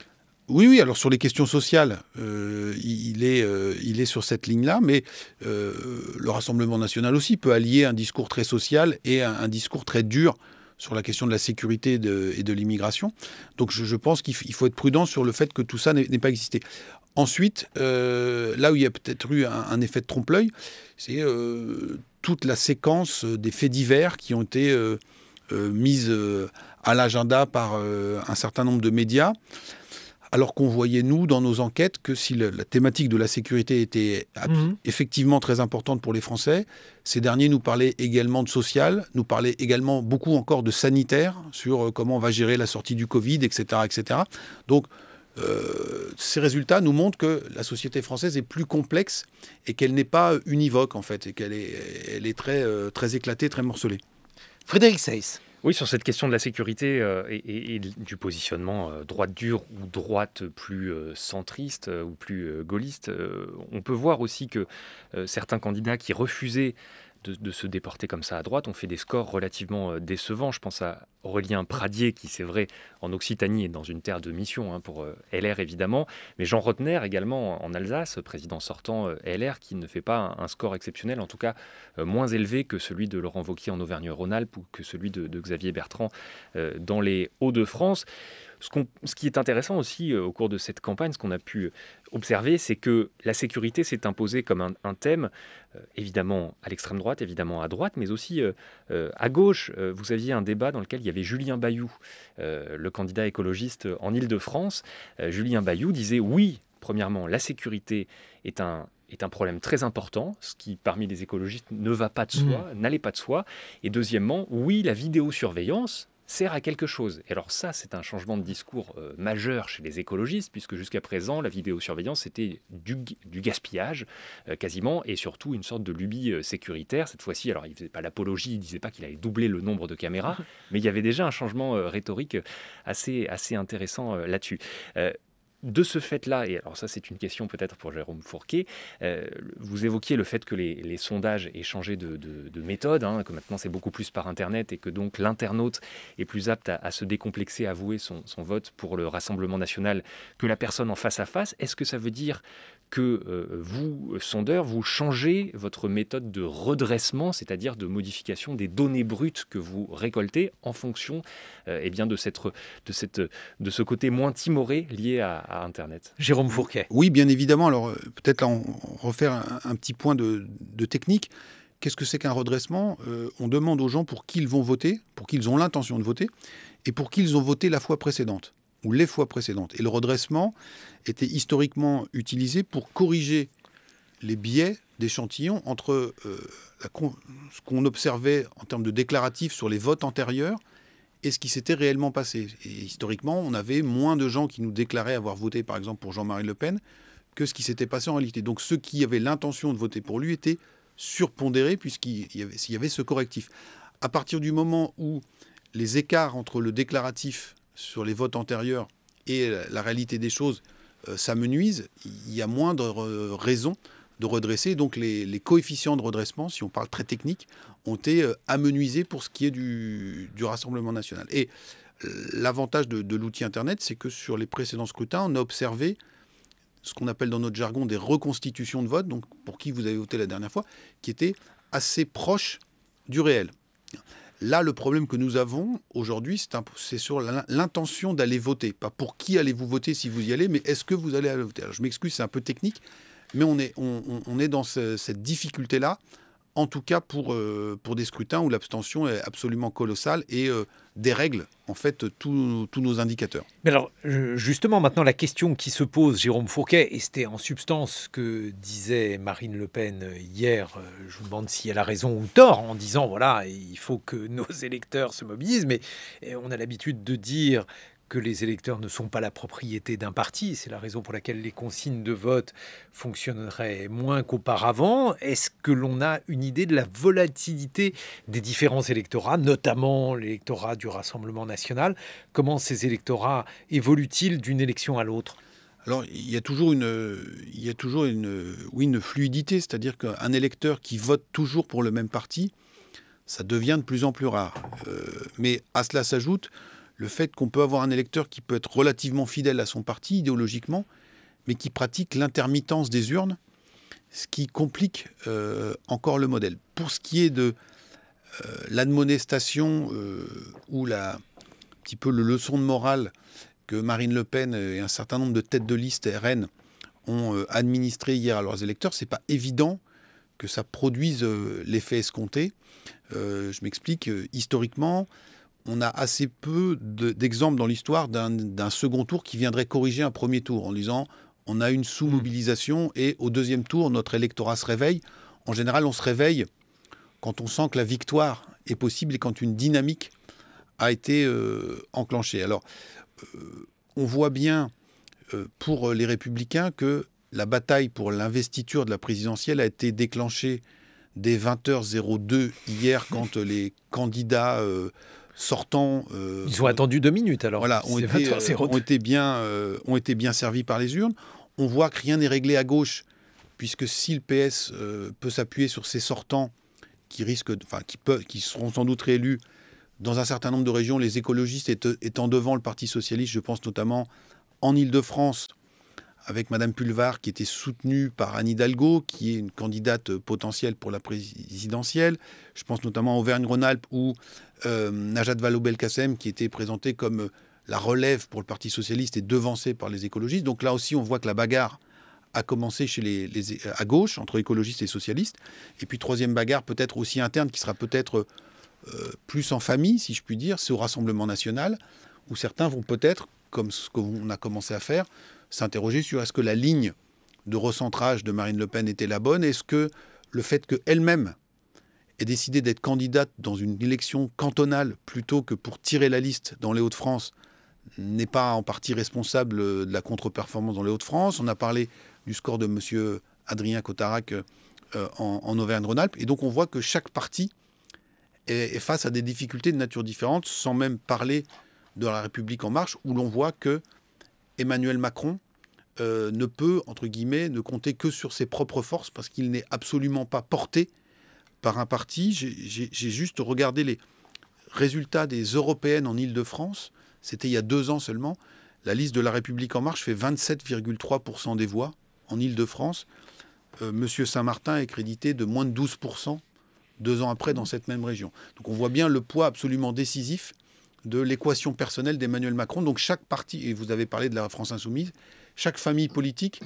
Oui, oui, alors sur les questions sociales, euh, il, est, euh, il est sur cette ligne-là, mais euh, le Rassemblement national aussi peut allier un discours très social et un, discours très dur sur la question de la sécurité et de l'immigration. Donc je, pense qu'il faut être prudent sur le fait que tout ça n'ait pas existé. Ensuite, là où il y a peut-être eu un, effet de trompe-l'œil, c'est toute la séquence des faits divers qui ont été mis à l'agenda par un certain nombre de médias alors qu'on voyait, nous, dans nos enquêtes, que si la thématique de la sécurité était mhm. effectivement très importante pour les Français, ces derniers nous parlaient également de social, nous parlaient également beaucoup encore de sanitaire, sur euh, comment on va gérer la sortie du Covid, etc. etc. Donc, euh, ces résultats nous montrent que la société française est plus complexe et qu'elle n'est pas euh, univoque, en fait, et qu'elle est, très, très éclatée, très morcelée. Frédéric Seyss. Oui, sur cette question de la sécurité euh, et, du positionnement euh, droite dure ou droite plus euh, centriste ou plus gaulliste, on peut voir aussi que certains candidats qui refusaient de, se déporter comme ça à droite. On fait des scores relativement euh, décevants. Je pense à Aurélien Pradier, qui, c'est vrai, en Occitanie est dans une terre de mission hein, pour euh, LR évidemment, mais Jean Rotner également en Alsace, président sortant euh, LR, qui ne fait pas un score exceptionnel, en tout cas moins élevé que celui de Laurent Vauquier en Auvergne-Rhône-Alpes ou que celui de Xavier Bertrand dans les Hauts-de-France. Ce, qui est intéressant aussi euh, au cours de cette campagne, ce qu'on a pu observer, c'est que la sécurité s'est imposée comme un, thème, euh, évidemment à l'extrême droite, évidemment à droite, mais aussi euh, à gauche. vous aviez un débat dans lequel il y avait Julien Bayou, le candidat écologiste en Ile-de-France. Julien Bayou disait oui, premièrement, la sécurité est un, est un problème très important, ce qui parmi les écologistes ne va pas de mmh. soi, n'allait pas de soi. Et deuxièmement, oui, la vidéosurveillance, sert à quelque chose. Et alors ça, c'est un changement de discours euh, majeur chez les écologistes, puisque jusqu'à présent, la vidéosurveillance, c'était du, gaspillage, euh, quasiment, et surtout une sorte de lubie euh, sécuritaire. Cette fois-ci, alors il ne faisait pas l'apologie, il ne disait pas qu'il allait doubler le nombre de caméras, mais il y avait déjà un changement rhétorique assez, assez intéressant là-dessus de ce fait-là, et alors ça c'est une question peut-être pour Jérôme Fourquet, euh, vous évoquiez le fait que les, sondages aient changé de, méthode, hein, que maintenant c'est beaucoup plus par Internet et que donc l'internaute est plus apte à, se décomplexer, à avouer son vote pour le Rassemblement national que la personne en face à face. Est-ce que ça veut dire que euh, vous, sondeurs, vous changez votre méthode de redressement, c'est-à-dire de modification des données brutes que vous récoltez en fonction euh, eh bien de, cette, de, cette, de ce côté moins timoré lié à, Internet. Jérôme Fourquet. Oui, bien évidemment. Alors euh, peut-être là, refaire un, petit point de, technique. Qu'est-ce que c'est qu'un redressement On demande aux gens pour qui ils vont voter, pour qui ils ont l'intention de voter, et pour qui ils ont voté la fois précédente ou les fois précédentes. Et le redressement était historiquement utilisé pour corriger les biais d'échantillons entre euh, ce qu'on observait en termes de déclaratif sur les votes antérieurs et ce qui s'était réellement passé. Et historiquement, on avait moins de gens qui nous déclaraient avoir voté, par exemple, pour Jean-Marie Le Pen que ce qui s'était passé en réalité. Donc ceux qui avaient l'intention de voter pour lui étaient surpondérés puisqu'il y, y avait ce correctif. À partir du moment où les écarts entre le déclaratif sur les votes antérieurs et la réalité des choses euh, s'amenuisent, il y a moindre de euh, de redresser. Donc les, coefficients de redressement, si on parle très technique, ont été euh, amenuisés pour ce qui est du, Rassemblement national. Et l'avantage de, de l'outil Internet, c'est que sur les précédents scrutins, on a observé ce qu'on appelle dans notre jargon des reconstitutions de vote, donc pour qui vous avez voté la dernière fois, qui étaient assez proches du réel. Là, le problème que nous avons aujourd'hui, c'est sur l'intention d'aller voter. Pas pour qui allez-vous voter si vous y allez, mais est-ce que vous allez aller voter Je m'excuse, c'est un peu technique, mais on est, on, est dans cette difficulté-là, en tout cas pour, euh, pour des scrutins où l'abstention est absolument colossale et euh, dérègle en fait tous nos indicateurs. Mais alors justement maintenant la question qui se pose, Jérôme Fouquet, et c'était en substance ce que disait Marine Le Pen hier, euh, je vous demande si elle a raison ou tort en disant voilà il faut que nos électeurs se mobilisent, mais eh, on a l'habitude de dire que les électeurs ne sont pas la propriété d'un parti. C'est la raison pour laquelle les consignes de vote fonctionneraient moins qu'auparavant. Est-ce que l'on a une idée de la volatilité des différents électorats, notamment l'électorat du Rassemblement national Comment ces électorats évoluent-ils d'une élection à l'autre alors, il y a toujours une, il y toujours une, oui, fluidité, c'est-à-dire qu'un électeur qui vote toujours pour le même parti, ça devient de plus en plus rare. Euh, mais à cela s'ajoute le fait qu'on peut avoir un électeur qui peut être relativement fidèle à son parti idéologiquement, mais qui pratique l'intermittence des urnes, ce qui complique euh, encore le modèle. Pour ce qui est de euh, l'admonestation euh, ou la, un petit peu le leçon de morale que Marine Le Pen et un certain nombre de têtes de liste RN ont administré hier à leurs électeurs, c'est pas évident que ça produise l'effet escompté. je m'explique, historiquement, on a assez peu d'exemples dans l'histoire d'un second tour qui viendrait corriger un premier tour en disant on a une sous-mobilisation hmm. et au deuxième tour, notre électorat se réveille. En général, on se réveille quand on sent que la victoire est possible et quand une dynamique a été euh, enclenchée. Alors, euh, on voit bien euh, pour les républicains que la bataille pour l'investiture de la présidentielle a été déclenchée dès 20h02 hier quand les candidats sortant. Ils euh, ont attendu deux minutes alors. Voilà, euh, ont été, bien, euh, ont été bien servis par les urnes. On voit que rien n'est réglé à gauche, puisque si le PS peut s'appuyer sur ses sortants, qui risquent, enfin, qui, peuvent, qui seront sans doute réélus dans un certain nombre de régions, les écologistes étant devant le Parti socialiste, je pense notamment en ile de france avec Madame Pulvar, qui était soutenue par Anne Hidalgo, qui est une candidate potentielle pour la présidentielle. Je pense notamment à Auvergne-Rhône-Alpes, où euh, Najat Vallaud-Belkacem, qui était présenté comme euh, la relève pour le Parti socialiste et devancée par les écologistes. Donc là aussi, on voit que la bagarre a commencé chez les, à gauche, entre écologistes et socialistes. Et puis, troisième bagarre, peut-être aussi interne, qui sera peut-être euh, plus en famille, si je puis dire, c'est au Rassemblement national, où certains vont peut-être, comme ce qu'on a commencé à faire, s'interroger sur est-ce que la ligne de recentrage de Marine Le Pen était la bonne Est-ce que le fait qu'elle-même et décidé d'être candidate dans une élection cantonale plutôt que pour tirer la liste dans les Hauts-de-France n'est pas en partie responsable de la contre-performance dans les Hauts-de-France. On a parlé du score de M. Adrien Cotarac euh, en, Auvergne-Rhône-Alpes. Et donc on voit que chaque parti est, face à des difficultés de nature différente, sans même parler de la République en marche, où l'on voit que Emmanuel Macron euh, ne peut, entre guillemets, ne compter que sur ses propres forces, parce qu'il n'est absolument pas porté par un parti. J'ai juste regardé les résultats des européennes en Ile-de-France. C'était il y a deux ans seulement. La liste de La République En Marche fait 27,3% des voix en Ile-de-France. Euh, Monsieur Saint-Martin est crédité de moins de 12% deux ans après dans cette même région. Donc on voit bien le poids absolument décisif de l'équation personnelle d'Emmanuel Macron. Donc chaque parti, et vous avez parlé de la France insoumise, chaque famille politique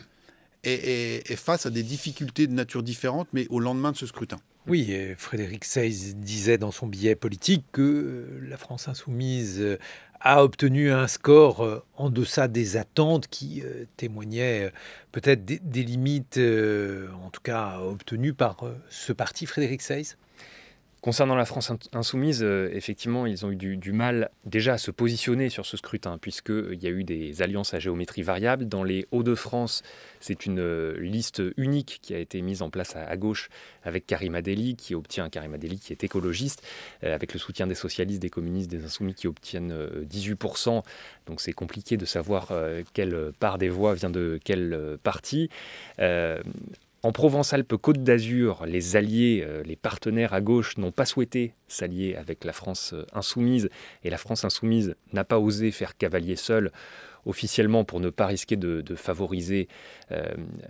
et face à des difficultés de nature différente, mais au lendemain de ce scrutin. Oui, Frédéric Seyss disait dans son billet politique que euh, la France insoumise euh, a obtenu un score euh, en deçà des attentes qui témoignaient peut-être des, limites, en tout cas obtenues par ce parti, Frédéric Seyss Concernant la France insoumise, euh, effectivement, ils ont eu du, mal déjà à se positionner sur ce scrutin, puisqu'il euh, y a eu des alliances à géométrie variable. Dans les Hauts-de-France, c'est une euh, liste unique qui a été mise en place à, gauche avec Karim Adeli, qui obtient Karim Adeli, qui est écologiste, avec le soutien des socialistes, des communistes, des insoumis, qui obtiennent 18%. Donc c'est compliqué de savoir quelle part des voix vient de quel parti. En Provence-Alpes-Côte d'Azur, les alliés, euh, les partenaires à gauche n'ont pas souhaité s'allier avec la France euh, insoumise et la France insoumise n'a pas osé faire cavalier seul officiellement pour ne pas risquer de, favoriser euh,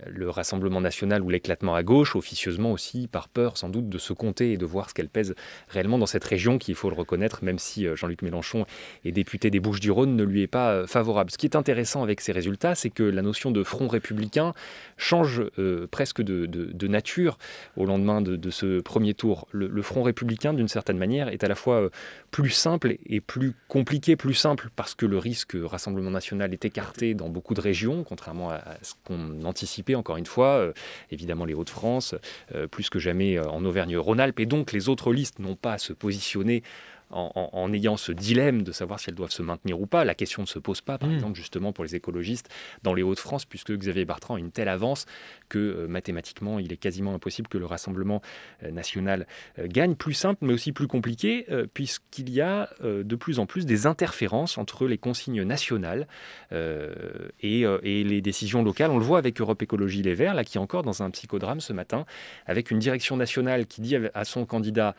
le Rassemblement national ou l'éclatement à gauche, officieusement aussi par peur sans doute de se compter et de voir ce qu'elle pèse réellement dans cette région qui, il faut le reconnaître, même si euh, Jean-Luc Mélenchon est député des Bouches-du-Rhône, ne lui est pas euh, favorable. Ce qui est intéressant avec ces résultats, c'est que la notion de front républicain change presque de, nature au lendemain de, ce premier tour. le front républicain, d'une certaine manière, est à la fois plus simple et plus compliqué, plus simple parce que le risque Rassemblement national est écarté dans beaucoup de régions, contrairement à ce qu'on anticipait encore une fois. Euh, évidemment, les Hauts-de-France, euh, plus que jamais euh, en Auvergne-Rhône-Alpes, et donc les autres listes n'ont pas à se positionner en, ayant ce dilemme de savoir si elles doivent se maintenir ou pas. La question ne se pose pas, par mm. exemple, justement pour les écologistes dans les Hauts-de-France, puisque Xavier Bartrand a une telle avance que euh, mathématiquement, il est quasiment impossible que le Rassemblement euh, national euh, gagne. Plus simple, mais aussi plus compliqué, puisqu'il y a de plus en plus des interférences entre les consignes nationales et, et, les décisions locales. On le voit avec Europe Écologie Les Verts, là, qui est encore dans un psychodrame ce matin, avec une direction nationale qui dit à son candidat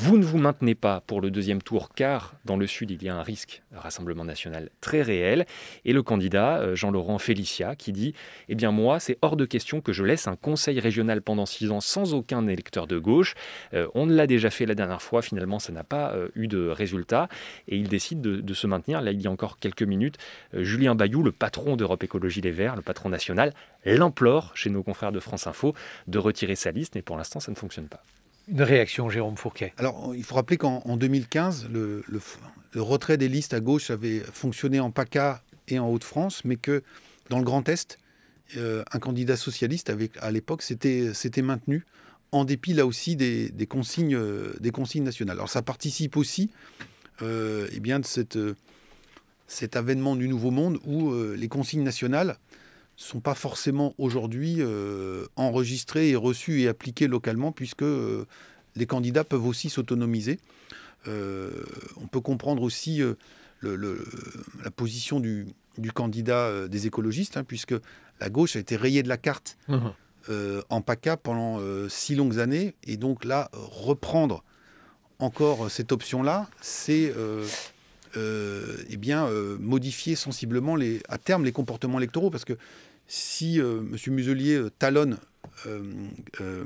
vous ne vous maintenez pas pour le deuxième tour car dans le Sud, il y a un risque Rassemblement national très réel. Et le candidat, euh, Jean-Laurent Félicia, qui dit Eh bien, moi, c'est hors de question que je laisse un conseil régional pendant six ans sans aucun électeur de gauche. Euh, on l'a déjà fait la dernière fois, finalement, ça n'a pas euh, eu de résultat. Et il décide de, se maintenir. Là, il y a encore quelques minutes, Julien Bayou, le patron d'Europe Écologie Les Verts, le patron national, l'implore chez nos confrères de France Info de retirer sa liste. Mais pour l'instant, ça ne fonctionne pas une réaction, Jérôme Fourquet Alors, il faut rappeler qu'en 2015, le, retrait des listes à gauche avait fonctionné en PACA et en Haute-France, mais que dans le Grand Est, euh, un candidat socialiste à l'époque s'était maintenu en dépit là aussi des, consignes, euh, des consignes nationales. Alors ça participe aussi euh, eh bien, de cet avènement du nouveau monde où les consignes nationales sont pas forcément aujourd'hui euh, enregistrés et reçus et appliqués localement, puisque euh, les candidats peuvent aussi s'autonomiser. Euh, on peut comprendre aussi le, la position du, candidat des écologistes, hein, puisque la gauche a été rayée de la carte en PACA pendant six longues années, et donc là, reprendre encore cette option-là, c'est... Eh bien, modifier sensiblement les, à terme les comportements électoraux. Parce que si euh, M. Muselier euh, talonne euh,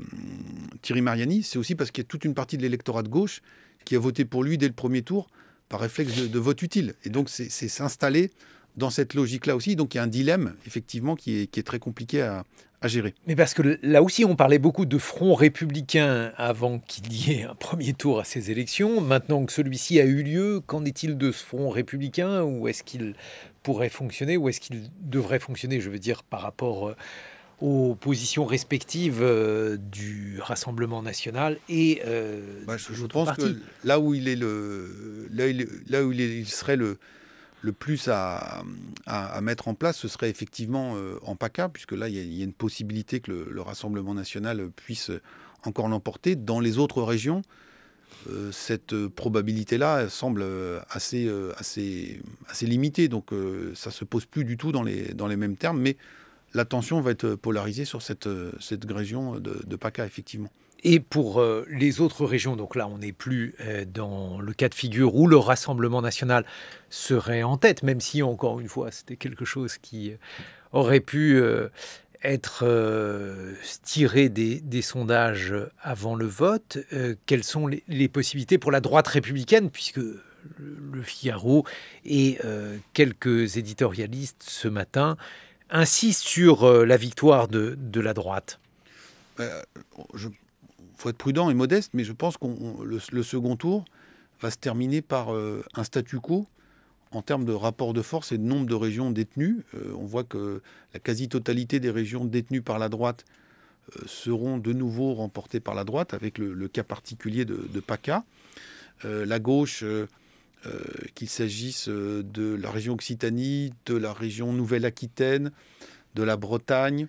Thierry Mariani, c'est aussi parce qu'il y a toute une partie de l'électorat de gauche qui a voté pour lui dès le premier tour par réflexe de, vote utile. Et donc, c'est s'installer dans cette logique-là aussi. Donc, il y a un dilemme, effectivement, qui est très compliqué à, gérer. Mais parce que là aussi, on parlait beaucoup de front républicain avant qu'il y ait un premier tour à ces élections. Maintenant que celui-ci a eu lieu, qu'en est-il de ce front républicain Ou est-ce qu'il pourrait fonctionner Ou est-ce qu'il devrait fonctionner, je veux dire, par rapport euh, aux positions respectives euh, du Rassemblement national et euh, bah, je, pense que là où il est le là, où il serait le le plus à, mettre en place, ce serait effectivement en euh, PACA, puisque là, il y, a une possibilité que le, Rassemblement national puisse encore l'emporter. Dans les autres régions, euh, cette euh, probabilité-là semble assez, assez, assez limitée, donc ça ne se pose plus du tout dans les, dans les mêmes termes, mais tension va être polarisée sur cette, cette région de PACA, effectivement. Et pour euh, les autres régions, donc là, on n'est plus euh, dans le cas de figure où le Rassemblement national serait en tête, même si, encore une fois, c'était quelque chose qui euh, aurait pu être tiré des, sondages avant le vote. quelles sont les, possibilités pour la droite républicaine, puisque le, Figaro et quelques éditorialistes ce matin insistent sur la victoire de, la droite ben, je il faut être prudent et modeste, mais je pense que le, second tour va se terminer par euh, un statu quo en termes de rapport de force et de nombre de régions détenues. Euh, on voit que la quasi-totalité des régions détenues par la droite euh, seront de nouveau remportées par la droite, avec le, cas particulier de, de PACA. la gauche, qu'il s'agisse de la région Occitanie, de la région Nouvelle-Aquitaine, de la Bretagne,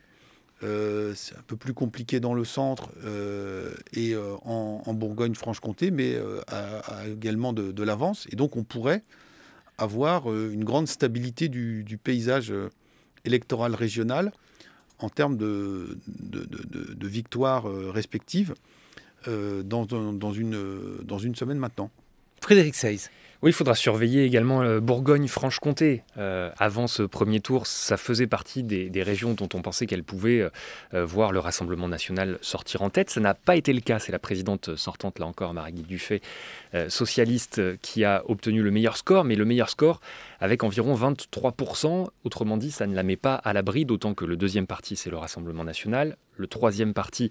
euh, c'est un peu plus compliqué dans le centre euh, et euh, en, Bourgogne-Franche-Comté, mais également de, l'avance. Et donc, on pourrait avoir une grande stabilité du, paysage électoral régional en termes de, de, victoires respectives dans, une, dans une semaine maintenant. Frédéric Seyss. Oui, il faudra surveiller également euh, Bourgogne-Franche-Comté. Euh, avant ce premier tour, ça faisait partie des, régions dont on pensait qu'elle pouvait euh, voir le Rassemblement national sortir en tête. Ça n'a pas été le cas. C'est la présidente sortante, là encore, Marie-Guy Dufay, socialiste, qui a obtenu le meilleur score, mais le meilleur score avec environ 23%. Autrement dit, ça ne la met pas à l'abri, d'autant que le deuxième parti, c'est le Rassemblement national le troisième parti,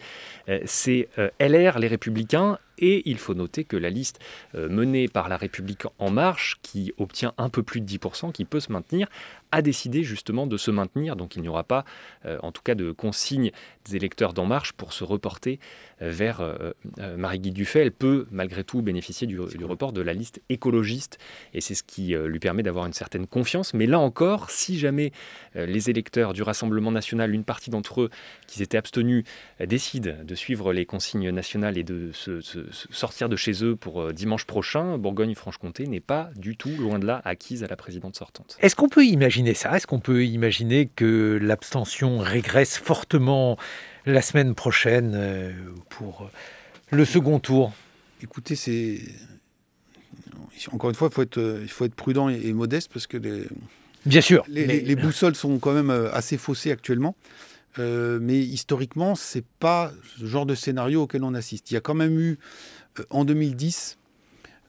euh, c'est euh, LR, les Républicains. Et il faut noter que la liste euh, menée par La République En Marche, qui obtient un peu plus de 10%, qui peut se maintenir, a décidé justement de se maintenir. Donc il n'y aura pas, euh, en tout cas, de consigne des électeurs d'En Marche pour se reporter euh, vers euh, Marie-Guy Dufay. Elle peut malgré tout bénéficier du, report de la liste écologiste et c'est ce qui lui permet d'avoir une certaine confiance. Mais là encore, si jamais les électeurs du Rassemblement national, une partie d'entre eux qui étaient abstenus, décident de suivre les consignes nationales et de se, sortir de chez eux pour dimanche prochain, Bourgogne-Franche-Comté n'est pas du tout, loin de là, acquise à la présidente sortante. Est-ce qu'on peut imaginer ça Est-ce qu'on peut imaginer que l'abstention régresse fortement la semaine prochaine euh, pour euh, le second tour Écoutez, c'est euh, encore une fois, il faut être, faut être prudent et, modeste parce que les, bien sûr, les, boussoles sont quand même assez faussées actuellement. mais historiquement, c'est pas ce genre de scénario auquel on assiste. Il y a quand même eu en 2010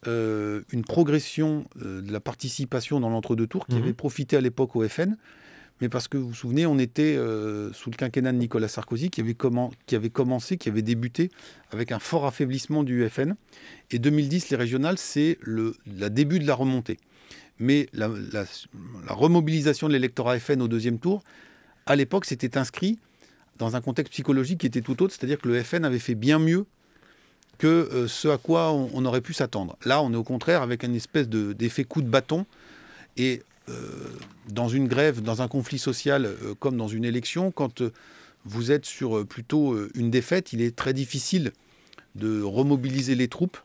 euh, une progression euh, de la participation dans l'entre-deux-tours qui mhm. avait profité à l'époque au FN. Mais parce que vous vous souvenez, on était euh, sous le quinquennat de Nicolas Sarkozy qui avait, commencé, qui avait débuté avec un fort affaiblissement du FN. Et 2010, les régionales, c'est le début de la remontée. Mais la, remobilisation de l'électorat FN au deuxième tour, à l'époque, c'était inscrit dans un contexte psychologique qui était tout autre, c'est-à-dire que le FN avait fait bien mieux que euh, ce à quoi on, aurait pu s'attendre. Là, on est au contraire avec une espèce d'effet coup de bâton. Et euh, dans une grève, dans un conflit social, euh, comme dans une élection, quand vous êtes sur plutôt une défaite, il est très difficile de remobiliser les troupes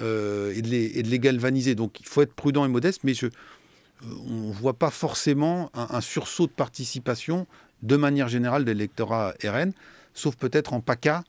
et, de les, galvaniser. Donc il faut être prudent et modeste, mais je, on ne voit pas forcément un, un, sursaut de participation de manière générale de l'électorat RN, sauf peut-être en PACA,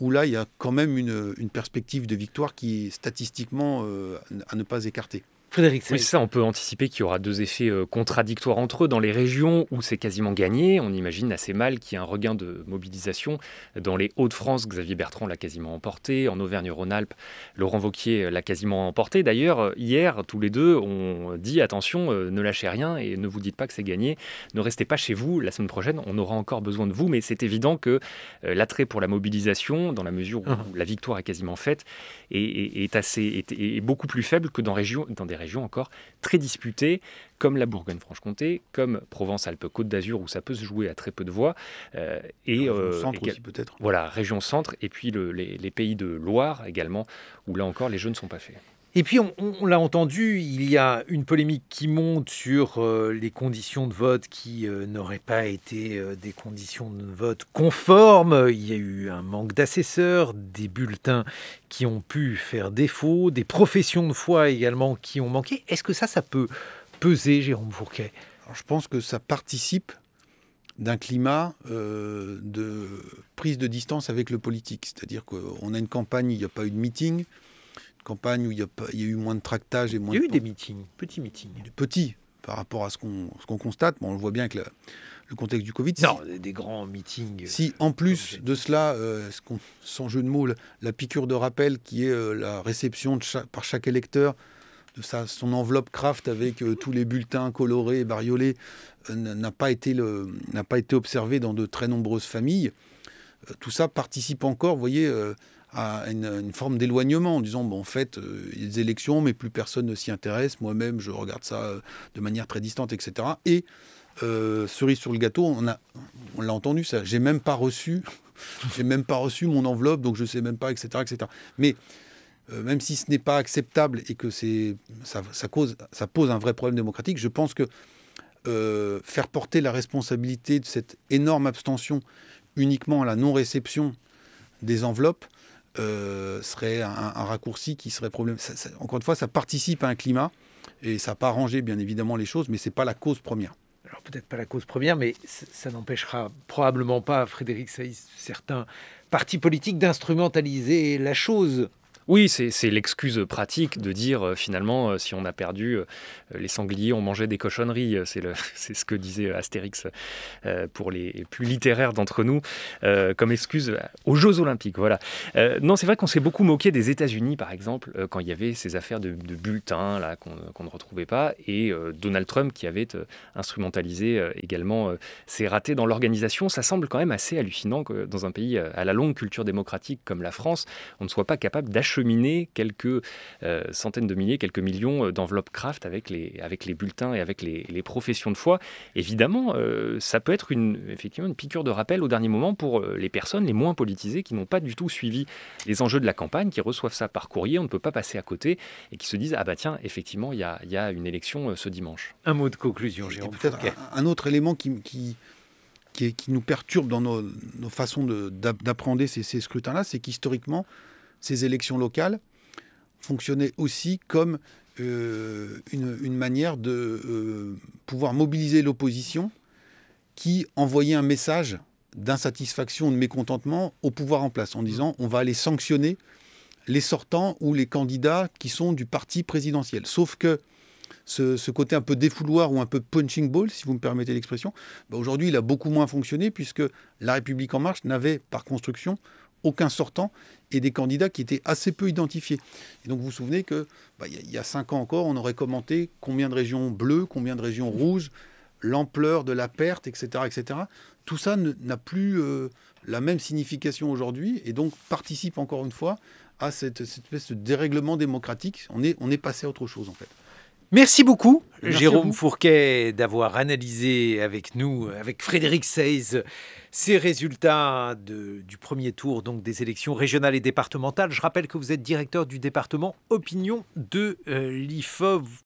où là, il y a quand même une, perspective de victoire qui est statistiquement euh, à ne pas écarter. Frédéric Oui, ça, on peut anticiper qu'il y aura deux effets euh, contradictoires entre eux. Dans les régions où c'est quasiment gagné, on imagine assez mal qu'il y ait un regain de mobilisation. Dans les Hauts-de-France, Xavier Bertrand l'a quasiment emporté. En Auvergne-Rhône-Alpes, Laurent Vauquier euh, l'a quasiment emporté. D'ailleurs, euh, hier, tous les deux ont dit attention, ne lâchez rien et ne vous dites pas que c'est gagné. Ne restez pas chez vous. La semaine prochaine, on aura encore besoin de vous. Mais c'est évident que l'attrait pour la mobilisation, dans la mesure où ah. la victoire est quasiment faite, est, beaucoup plus faible que dans, des régions régions encore très disputées, comme la Bourgogne-Franche-Comté, comme Provence-Alpes-Côte d'Azur, où ça peut se jouer à très peu de voix. Euh, et, euh, centre aussi peut-être. Voilà, région centre, et puis les, les, pays de Loire également, où là encore les jeux ne sont pas faits. Et puis, on, l'a entendu, il y a une polémique qui monte sur euh, les conditions de vote qui euh, n'auraient pas été euh, des conditions de vote conformes. Il y a eu un manque d'assesseurs, des bulletins qui ont pu faire défaut, des professions de foi également qui ont manqué. Est-ce que ça, ça peut peser, Jérôme Fourquet Alors, Je pense que ça participe d'un climat de prise de distance avec le politique. C'est-à-dire qu'on a une campagne, il n'y a pas eu de meeting campagne où il y, a, y, a, eu moins de tractage et moins. Il y a eu des meetings, petits meetings. Des petits par rapport à ce qu'on constate. Bon, on le voit bien que le, contexte du Covid. Non, des grands meetings. Si en euh, plus de cela, euh, ce sans jeu de mots, la piqûre de rappel qui est euh, la réception par chaque électeur de sa, son enveloppe craft avec tous les bulletins colorés et bariolés n'a pas, été le, pas été observé dans de très nombreuses familles, tout ça participe encore, vous voyez à une, forme d'éloignement en disant bon, en fait, euh, a des élections, mais plus personne ne s'y intéresse. Moi-même, je regarde ça euh, de manière très distante, etc. Et euh, cerise sur le gâteau, on a, on l'a entendu ça. J'ai même pas reçu, j'ai même pas reçu mon enveloppe, donc je sais même pas, etc., etc. Mais même si ce n'est pas acceptable et que c'est ça, cause, ça pose un vrai problème démocratique, je pense que faire porter la responsabilité de cette énorme abstention uniquement à la non-réception des enveloppes, euh, serait un, raccourci qui serait problème. encore une fois, ça participe à un climat et ça n'a pas arrangé bien évidemment les choses, mais ce c'est pas la cause première. Alors peut-être pas la cause première, mais ça n'empêchera probablement pas Frédéric Saïs, certains partis politiques d'instrumentaliser la chose oui, c'est l'excuse pratique de dire euh, finalement, euh, si on a perdu euh, les sangliers, on mangeait des cochonneries. C'est ce que disait Astérix pour les plus littéraires d'entre nous, comme excuse aux Jeux Olympiques. Voilà. non, c'est vrai qu'on s'est beaucoup moqué des États-Unis, par exemple, quand il y avait ces affaires de, bulletins là qu'on ne retrouvait pas, et Donald Trump qui avait instrumentalisé également ces ratés dans l'organisation. Ça semble quand même assez hallucinant que dans un pays à la longue culture démocratique comme la France, on ne soit pas capable d'achever acheminer quelques euh, centaines de milliers, quelques millions euh, d'enveloppes craft avec les, avec les bulletins et avec les, professions de foi. Évidemment, euh, ça peut être une, effectivement une piqûre de rappel au dernier moment pour les personnes les moins politisées qui n'ont pas du tout suivi les enjeux de la campagne, qui reçoivent ça par courrier, on ne peut pas passer à côté, et qui se disent Ah bah tiens, effectivement, il y a, y a, une élection ce dimanche. Un mot de conclusion, Jérôme. Peut-être un, autre élément qui, qui qui, nous perturbe dans nos, façons d'appréhender ces scrutins-là, c'est qu'historiquement, ces élections locales fonctionnaient aussi comme euh, une, manière de euh, pouvoir mobiliser l'opposition qui envoyait un message d'insatisfaction, de mécontentement au pouvoir en place en disant on va aller sanctionner les sortants ou les candidats qui sont du parti présidentiel. Sauf que ce, côté un peu défouloir ou un peu punching ball, si vous me permettez l'expression, bah, aujourd'hui il a beaucoup moins fonctionné puisque La République en marche n'avait par construction aucun sortant et des candidats qui étaient assez peu identifiés. Et donc vous vous souvenez que bah, il y a cinq ans encore, on aurait commenté combien de régions bleues, combien de régions rouges, l'ampleur de la perte, etc., etc. Tout ça n'a plus euh, la même signification aujourd'hui et donc participe encore une fois à cette, cette espèce de dérèglement démocratique. On est, on est passé à autre chose en fait. Merci beaucoup. Jérôme Fourquet d'avoir analysé avec nous, avec Frédéric Seize, ces résultats du premier tour donc des élections régionales et départementales. Je rappelle que vous êtes directeur du département opinion de euh, l'IFOV.